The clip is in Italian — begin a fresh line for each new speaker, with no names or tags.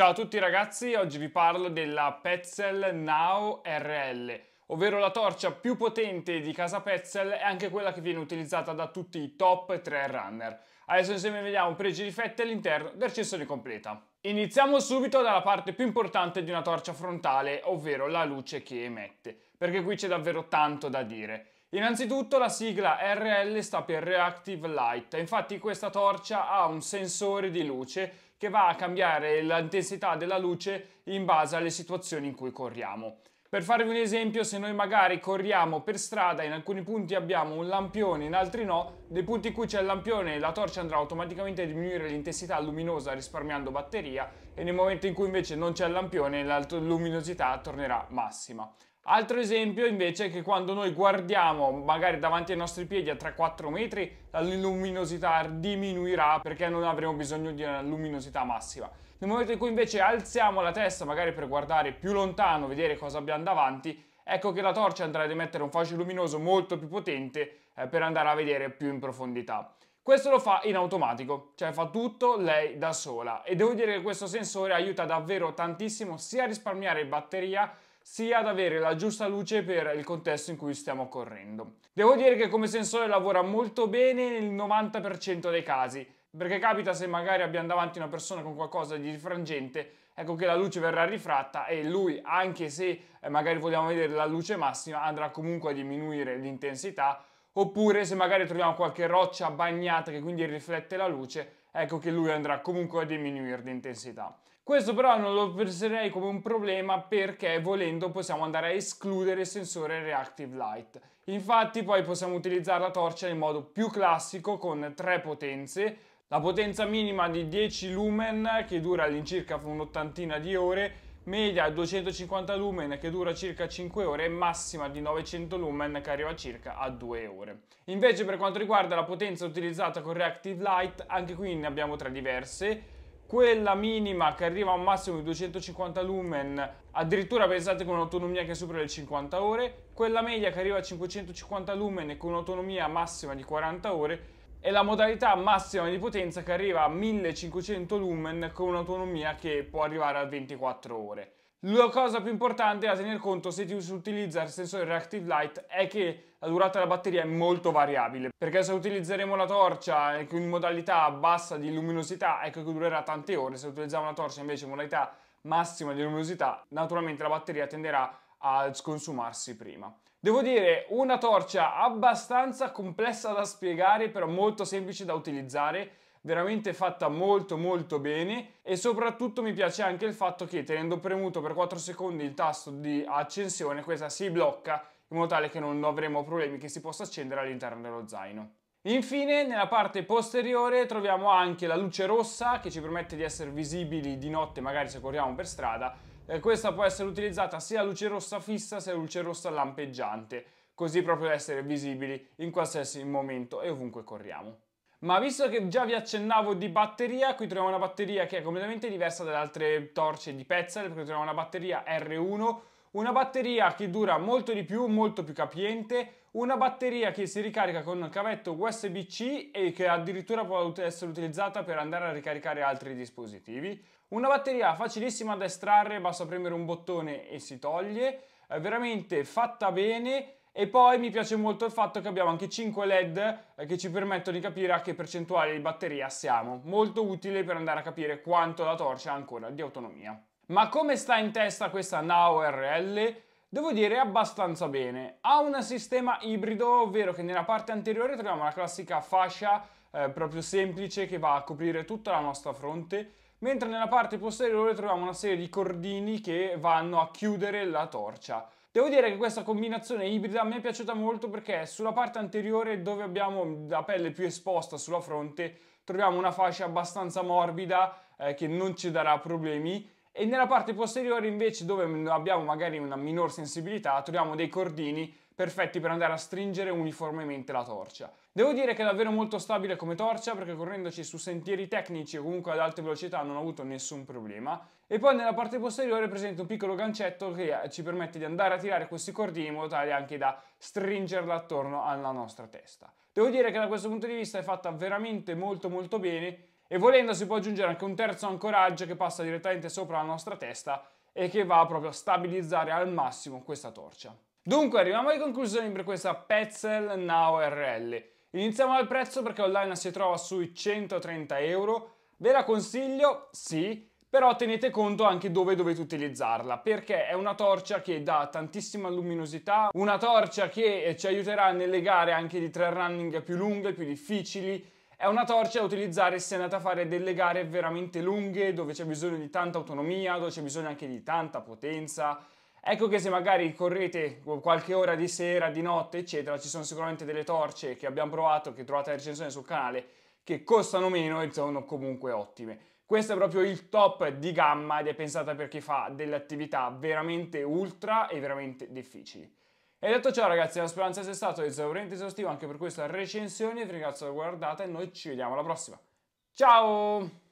Ciao a tutti ragazzi, oggi vi parlo della Petzl Now RL, ovvero la torcia più potente di casa Petzl e anche quella che viene utilizzata da tutti i top 3 runner. Adesso insieme vediamo pregi e difetti all'interno del di completa. Iniziamo subito dalla parte più importante di una torcia frontale, ovvero la luce che emette, perché qui c'è davvero tanto da dire. Innanzitutto la sigla RL sta per Reactive Light, infatti questa torcia ha un sensore di luce che va a cambiare l'intensità della luce in base alle situazioni in cui corriamo. Per farvi un esempio, se noi magari corriamo per strada, in alcuni punti abbiamo un lampione, in altri no, nei punti in cui c'è il lampione la torcia andrà automaticamente a diminuire l'intensità luminosa risparmiando batteria e nel momento in cui invece non c'è il lampione la luminosità tornerà massima. Altro esempio invece è che quando noi guardiamo magari davanti ai nostri piedi a 3-4 metri la luminosità diminuirà perché non avremo bisogno di una luminosità massima. Nel momento in cui invece alziamo la testa magari per guardare più lontano, vedere cosa abbiamo davanti, ecco che la torcia andrà ad emettere un fascio luminoso molto più potente eh, per andare a vedere più in profondità. Questo lo fa in automatico, cioè fa tutto lei da sola e devo dire che questo sensore aiuta davvero tantissimo sia a risparmiare batteria sia ad avere la giusta luce per il contesto in cui stiamo correndo. Devo dire che come sensore lavora molto bene nel 90% dei casi, perché capita se magari abbiamo davanti una persona con qualcosa di rifrangente, ecco che la luce verrà rifratta e lui, anche se eh, magari vogliamo vedere la luce massima, andrà comunque a diminuire l'intensità, oppure se magari troviamo qualche roccia bagnata che quindi riflette la luce, ecco che lui andrà comunque a diminuire l'intensità. Questo però non lo penserei come un problema perché volendo possiamo andare a escludere il sensore Reactive Light. Infatti poi possiamo utilizzare la torcia in modo più classico con tre potenze, la potenza minima di 10 lumen che dura all'incirca un'ottantina di ore, media 250 lumen che dura circa 5 ore e massima di 900 lumen che arriva circa a 2 ore. Invece per quanto riguarda la potenza utilizzata con Reactive Light, anche qui ne abbiamo tre diverse, quella minima che arriva a un massimo di 250 lumen, addirittura pensate con un'autonomia che supera le 50 ore, quella media che arriva a 550 lumen e con un'autonomia massima di 40 ore, e la modalità massima di potenza che arriva a 1500 lumen con un'autonomia che può arrivare a 24 ore. La cosa più importante da tener conto se ti si utilizza il sensore Reactive Light è che la durata della batteria è molto variabile, perché se utilizzeremo la torcia in modalità bassa di luminosità, ecco che durerà tante ore, se utilizziamo la torcia invece in modalità massima di luminosità, naturalmente la batteria tenderà a sconsumarsi prima. Devo dire, una torcia abbastanza complessa da spiegare, però molto semplice da utilizzare, veramente fatta molto molto bene e soprattutto mi piace anche il fatto che tenendo premuto per 4 secondi il tasto di accensione questa si blocca in modo tale che non avremo problemi che si possa accendere all'interno dello zaino. Infine nella parte posteriore troviamo anche la luce rossa che ci permette di essere visibili di notte magari se corriamo per strada eh, questa può essere utilizzata sia a luce rossa fissa sia a luce rossa lampeggiante così proprio da essere visibili in qualsiasi momento e ovunque corriamo. Ma visto che già vi accennavo di batteria, qui troviamo una batteria che è completamente diversa dalle altre torce di Petzl, perché troviamo una batteria R1, una batteria che dura molto di più, molto più capiente, una batteria che si ricarica con un cavetto USB-C e che addirittura può essere utilizzata per andare a ricaricare altri dispositivi, una batteria facilissima da estrarre, basta premere un bottone e si toglie, veramente fatta bene, e poi mi piace molto il fatto che abbiamo anche 5 LED eh, che ci permettono di capire a che percentuale di batteria siamo, molto utile per andare a capire quanto la torcia ha ancora di autonomia. Ma come sta in testa questa Now RL? Devo dire abbastanza bene. Ha un sistema ibrido, ovvero che nella parte anteriore troviamo la classica fascia eh, proprio semplice che va a coprire tutta la nostra fronte, mentre nella parte posteriore troviamo una serie di cordini che vanno a chiudere la torcia. Devo dire che questa combinazione ibrida mi è piaciuta molto perché sulla parte anteriore dove abbiamo la pelle più esposta sulla fronte troviamo una fascia abbastanza morbida eh, che non ci darà problemi e nella parte posteriore invece dove abbiamo magari una minor sensibilità troviamo dei cordini perfetti per andare a stringere uniformemente la torcia. Devo dire che è davvero molto stabile come torcia perché correndoci su sentieri tecnici o comunque ad alte velocità non ho avuto nessun problema e poi nella parte posteriore presenta un piccolo gancetto che eh, ci permette di andare a tirare questi cordini in modo tale anche da stringerla attorno alla nostra testa. Devo dire che da questo punto di vista è fatta veramente molto molto bene e volendo si può aggiungere anche un terzo ancoraggio che passa direttamente sopra la nostra testa e che va proprio a stabilizzare al massimo questa torcia. Dunque arriviamo alle conclusioni per questa Petzl Now RL. Iniziamo dal prezzo perché online si trova sui 130 euro. Ve la consiglio? Sì, però tenete conto anche dove dovete utilizzarla perché è una torcia che dà tantissima luminosità, una torcia che ci aiuterà nelle gare anche di trail running più lunghe, più difficili è una torcia da utilizzare se andate a fare delle gare veramente lunghe, dove c'è bisogno di tanta autonomia, dove c'è bisogno anche di tanta potenza. Ecco che se magari correte qualche ora di sera, di notte, eccetera, ci sono sicuramente delle torce che abbiamo provato, che trovate la recensione sul canale, che costano meno e sono comunque ottime. Questo è proprio il top di gamma ed è pensata per chi fa delle attività veramente ultra e veramente difficili. E detto ciò ragazzi, la speranza sia stato esauriente esaustivo anche per questa recensione, vi ringrazio per aver guardato e noi ci vediamo alla prossima. Ciao!